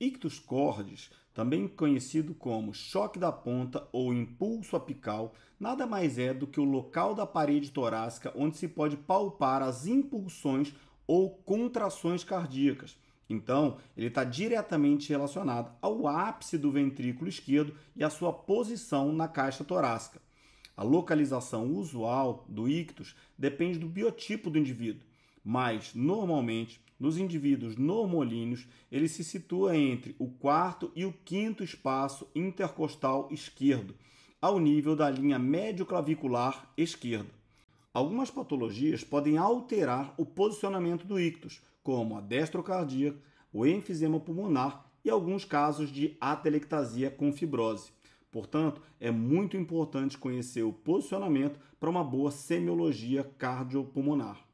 Ictus cordis, também conhecido como choque da ponta ou impulso apical, nada mais é do que o local da parede torácica onde se pode palpar as impulsões ou contrações cardíacas. Então, ele está diretamente relacionado ao ápice do ventrículo esquerdo e à sua posição na caixa torácica. A localização usual do ictus depende do biotipo do indivíduo mas normalmente nos indivíduos normolíneos ele se situa entre o quarto e o quinto espaço intercostal esquerdo, ao nível da linha médio-clavicular esquerda. Algumas patologias podem alterar o posicionamento do ictus, como a destrocardia, o enfisema pulmonar e alguns casos de atelectasia com fibrose. Portanto, é muito importante conhecer o posicionamento para uma boa semiologia cardiopulmonar.